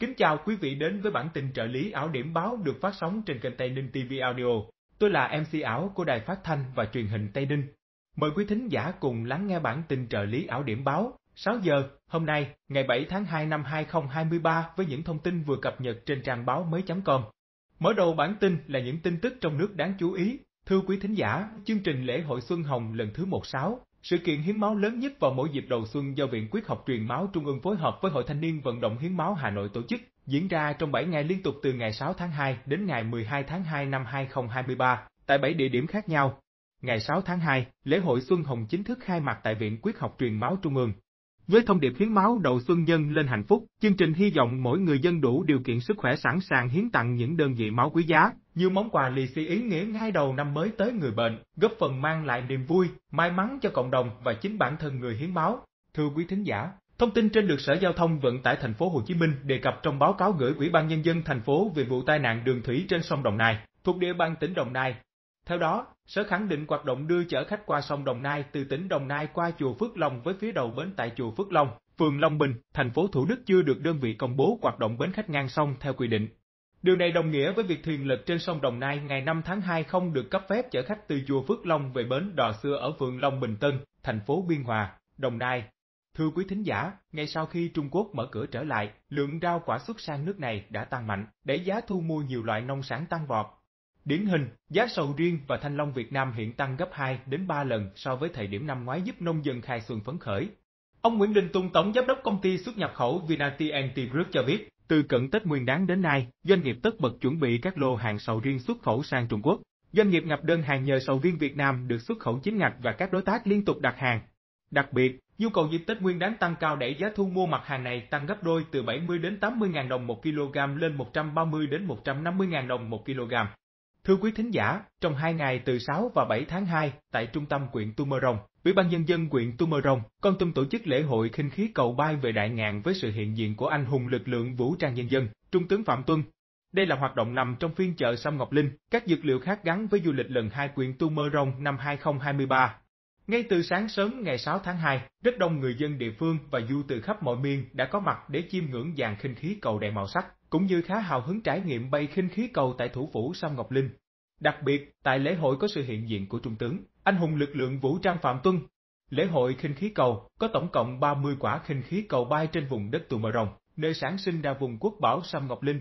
Kính chào quý vị đến với bản tin trợ lý ảo điểm báo được phát sóng trên kênh Tây Ninh TV Audio. Tôi là MC ảo của Đài Phát Thanh và Truyền hình Tây Ninh. Mời quý thính giả cùng lắng nghe bản tin trợ lý ảo điểm báo 6 giờ hôm nay, ngày 7 tháng 2 năm 2023 với những thông tin vừa cập nhật trên trang báo mới.com. Mở đầu bản tin là những tin tức trong nước đáng chú ý. Thưa quý thính giả, chương trình lễ hội Xuân Hồng lần thứ 16 sự kiện hiến máu lớn nhất vào mỗi dịp đầu xuân do Viện Quyết học truyền máu Trung ương phối hợp với Hội Thanh niên Vận động Hiến máu Hà Nội tổ chức, diễn ra trong 7 ngày liên tục từ ngày 6 tháng 2 đến ngày 12 tháng 2 năm 2023, tại 7 địa điểm khác nhau. Ngày 6 tháng 2, lễ hội Xuân Hồng chính thức khai mạc tại Viện Quyết học truyền máu Trung ương, với thông điệp hiến máu đầu xuân nhân lên hạnh phúc, chương trình hy vọng mỗi người dân đủ điều kiện sức khỏe sẵn sàng hiến tặng những đơn vị máu quý giá, như món quà lì xì ý nghĩa ngay đầu năm mới tới người bệnh, góp phần mang lại niềm vui, may mắn cho cộng đồng và chính bản thân người hiến máu. Thưa quý thính giả, Thông tin trên được Sở Giao thông Vận tải thành phố Hồ Chí Minh đề cập trong báo cáo gửi Ủy ban nhân dân thành phố về vụ tai nạn đường thủy trên sông Đồng Nai, thuộc địa bàn tỉnh Đồng Nai theo đó, Sở khẳng định hoạt động đưa chở khách qua sông Đồng Nai từ tỉnh Đồng Nai qua chùa Phước Long với phía đầu bến tại chùa Phước Long, phường Long Bình, thành phố Thủ Đức chưa được đơn vị công bố hoạt động bến khách ngang sông theo quy định. Điều này đồng nghĩa với việc thuyền lật trên sông Đồng Nai ngày 5 tháng 2 không được cấp phép chở khách từ chùa Phước Long về bến Đò Xưa ở phường Long Bình Tân, thành phố Biên Hòa, Đồng Nai. Thưa quý thính giả, ngay sau khi Trung Quốc mở cửa trở lại, lượng rau quả xuất sang nước này đã tăng mạnh, để giá thu mua nhiều loại nông sản tăng vọt, Điển hình, giá sầu riêng và thanh long Việt Nam hiện tăng gấp 2 đến 3 lần so với thời điểm năm ngoái giúp nông dân khai xuân phấn khởi. Ông Nguyễn Đình Tung, tổng giám đốc công ty xuất nhập khẩu VinATNT Group cho biết, từ cận Tết Nguyên đán đến nay, doanh nghiệp tất bật chuẩn bị các lô hàng sầu riêng xuất khẩu sang Trung Quốc. Doanh nghiệp ngập đơn hàng nhờ sầu riêng Việt Nam được xuất khẩu chính ngạch và các đối tác liên tục đặt hàng. Đặc biệt, nhu cầu dịp Tết Nguyên đán tăng cao đẩy giá thu mua mặt hàng này tăng gấp đôi từ 70 đến 80 000 đồng một kg lên 130 đến 150 000 đồng một kg. Thưa quý thính giả, trong hai ngày từ 6 và 7 tháng 2 tại trung tâm quyện Tumorong, Ủy ban nhân dân quyện Tumorong, con tum tổ chức lễ hội khinh khí cầu bay về đại ngàn với sự hiện diện của anh hùng lực lượng vũ trang nhân dân, Trung tướng Phạm Tuân. Đây là hoạt động nằm trong phiên chợ Sâm Ngọc Linh, các dược liệu khác gắn với du lịch lần 2 quyện Tumorong năm 2023. Ngay từ sáng sớm ngày 6 tháng 2, rất đông người dân địa phương và du từ khắp mọi miền đã có mặt để chiêm ngưỡng dàn khinh khí cầu đầy màu sắc, cũng như khá hào hứng trải nghiệm bay khinh khí cầu tại thủ phủ sông Ngọc Linh. Đặc biệt, tại lễ hội có sự hiện diện của Trung tướng, anh hùng lực lượng vũ trang Phạm Tuân. Lễ hội khinh khí cầu có tổng cộng 30 quả khinh khí cầu bay trên vùng đất Tù Mờ Rồng, nơi sản sinh ra vùng quốc bảo Sâm Ngọc Linh.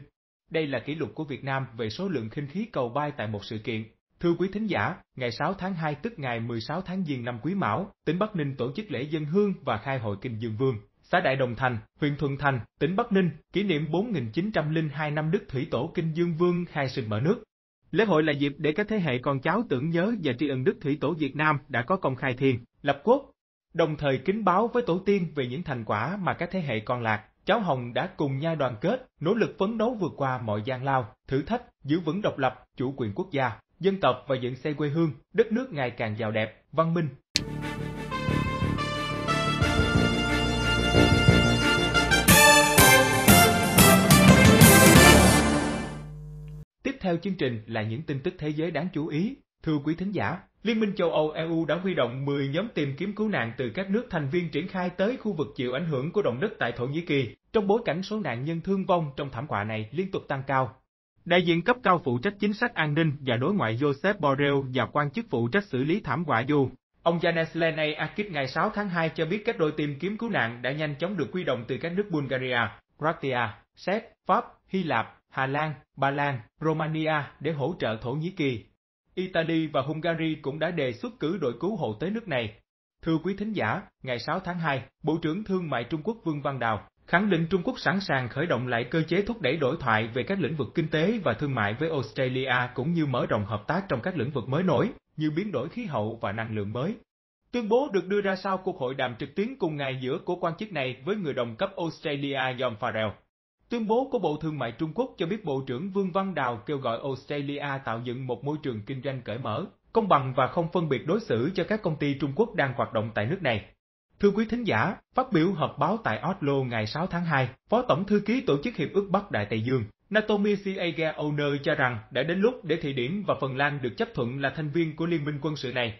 Đây là kỷ lục của Việt Nam về số lượng khinh khí cầu bay tại một sự kiện. Thưa quý thính giả, ngày 6 tháng 2 tức ngày 16 tháng Giêng năm Quý Mão, tỉnh Bắc Ninh tổ chức lễ dân hương và khai hội kinh Dương Vương xã Đại Đồng Thành, huyện Thuận Thành, tỉnh Bắc Ninh, kỷ niệm 4902 năm Đức Thủy Tổ Kinh Dương Vương khai sinh mở nước. Lễ hội là dịp để các thế hệ con cháu tưởng nhớ và tri ân Đức Thủy Tổ Việt Nam đã có công khai thiền, lập quốc, đồng thời kính báo với tổ tiên về những thành quả mà các thế hệ con lạc, cháu Hồng đã cùng nhau đoàn kết, nỗ lực phấn đấu vượt qua mọi gian lao, thử thách, giữ vững độc lập, chủ quyền quốc gia, dân tộc và dựng xây quê hương, đất nước ngày càng giàu đẹp, văn minh, theo chương trình là những tin tức thế giới đáng chú ý. Thưa quý thính giả, Liên minh châu Âu EU đã huy động 10 nhóm tìm kiếm cứu nạn từ các nước thành viên triển khai tới khu vực chịu ảnh hưởng của động đất tại Thổ Nhĩ Kỳ, trong bối cảnh số nạn nhân thương vong trong thảm họa này liên tục tăng cao. Đại diện cấp cao phụ trách chính sách an ninh và đối ngoại Joseph Borrell và quan chức phụ trách xử lý thảm họa dù Ông Janes Lenay Akit ngày 6 tháng 2 cho biết các đội tìm kiếm cứu nạn đã nhanh chóng được huy động từ các nước Bulgaria, Croatia, Séc, Pháp, Hy Lạp, Hà Lan, Ba Lan, Romania để hỗ trợ Thổ Nhĩ Kỳ. Italy và Hungary cũng đã đề xuất cử đội cứu hộ tới nước này. Thưa quý thính giả, ngày 6 tháng 2, Bộ trưởng Thương mại Trung Quốc Vương Văn Đào khẳng định Trung Quốc sẵn sàng khởi động lại cơ chế thúc đẩy đối thoại về các lĩnh vực kinh tế và thương mại với Australia cũng như mở rộng hợp tác trong các lĩnh vực mới nổi như biến đổi khí hậu và năng lượng mới. Tuyên bố được đưa ra sau cuộc hội đàm trực tuyến cùng ngày giữa của quan chức này với người đồng cấp Australia John Farrell. Tuyên bố của Bộ Thương mại Trung Quốc cho biết Bộ trưởng Vương Văn Đào kêu gọi Australia tạo dựng một môi trường kinh doanh cởi mở, công bằng và không phân biệt đối xử cho các công ty Trung Quốc đang hoạt động tại nước này. Thưa quý thính giả, phát biểu họp báo tại Oslo ngày 6 tháng 2, Phó Tổng Thư ký Tổ chức Hiệp ước Bắc Đại Tây Dương, Natomi Siege Owner cho rằng đã đến lúc để Thụy Điển và Phần Lan được chấp thuận là thành viên của liên minh quân sự này.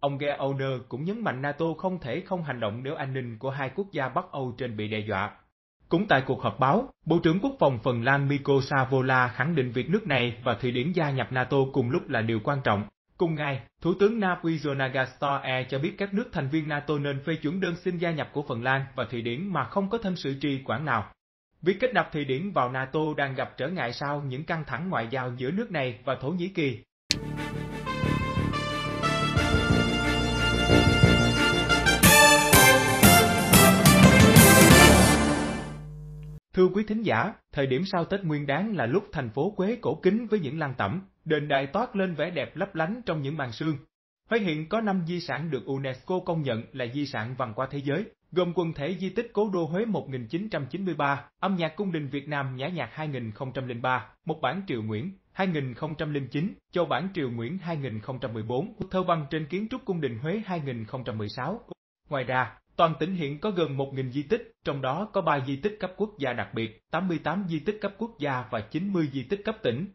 Ông Geoner cũng nhấn mạnh NATO không thể không hành động nếu an ninh của hai quốc gia Bắc Âu trên bị đe dọa, cũng tại cuộc họp báo, Bộ trưởng Quốc phòng Phần Lan Miko Savola khẳng định việc nước này và Thụy Điển gia nhập NATO cùng lúc là điều quan trọng. Cùng ngày, Thủ tướng Na Uy Store cho biết các nước thành viên NATO nên phê chuẩn đơn xin gia nhập của Phần Lan và Thụy Điển mà không có thân sự trì quản nào. Việc kết nạp Thụy Điển vào NATO đang gặp trở ngại sau những căng thẳng ngoại giao giữa nước này và Thổ Nhĩ Kỳ. Thưa quý thính giả, thời điểm sau Tết Nguyên Đán là lúc thành phố Quế cổ kính với những lăng tẩm, đền đài toát lên vẻ đẹp lấp lánh trong những màn sương. Huế hiện có 5 di sản được UNESCO công nhận là di sản văn hóa thế giới, gồm quần thể di tích Cố đô Huế 1993, âm nhạc cung đình Việt Nam nhã nhạc 2003, một bản Triều Nguyễn 2009, châu bản Triều Nguyễn 2014, thơ văn trên kiến trúc cung đình Huế 2016. Ngoài ra, Toàn tỉnh hiện có gần 1.000 di tích, trong đó có 3 di tích cấp quốc gia đặc biệt, 88 di tích cấp quốc gia và 90 di tích cấp tỉnh.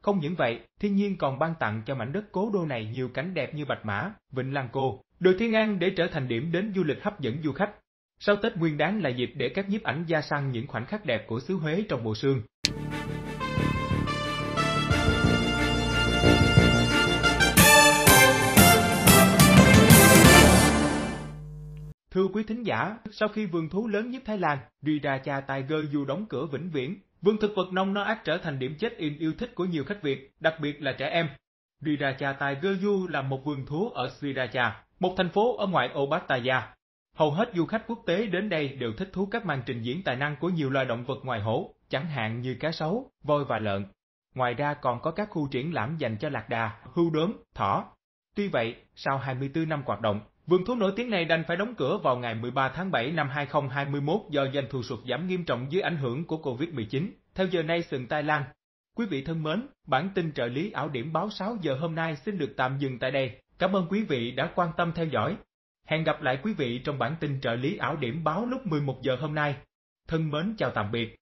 Không những vậy, thiên nhiên còn ban tặng cho mảnh đất cố đô này nhiều cảnh đẹp như Bạch Mã, Vịnh Lan Cô, đồi Thiên An để trở thành điểm đến du lịch hấp dẫn du khách. Sau Tết Nguyên Đán là dịp để các nhiếp ảnh gia săn những khoảnh khắc đẹp của xứ Huế trong mùa sương. Thưa quý thính giả, sau khi vườn thú lớn nhất Thái Lan, Riracha Tiger Zoo đóng cửa vĩnh viễn, vườn thực vật nông nó ác trở thành điểm chết in yêu thích của nhiều khách Việt, đặc biệt là trẻ em. Riracha Tiger Zoo là một vườn thú ở Sriracha, một thành phố ở ngoại ô Pattaya. Hầu hết du khách quốc tế đến đây đều thích thú các màn trình diễn tài năng của nhiều loài động vật ngoài hổ, chẳng hạn như cá sấu, voi và lợn. Ngoài ra còn có các khu triển lãm dành cho lạc đà, hưu đốm, thỏ. Tuy vậy, sau 24 năm hoạt động, Vườn thú nổi tiếng này đành phải đóng cửa vào ngày 13 tháng 7 năm 2021 do doanh thu sụt giảm nghiêm trọng dưới ảnh hưởng của Covid-19. Theo giờ nay sừng tai lan. Quý vị thân mến, bản tin trợ lý ảo điểm báo 6 giờ hôm nay xin được tạm dừng tại đây. Cảm ơn quý vị đã quan tâm theo dõi. Hẹn gặp lại quý vị trong bản tin trợ lý ảo điểm báo lúc 11 giờ hôm nay. Thân mến chào tạm biệt.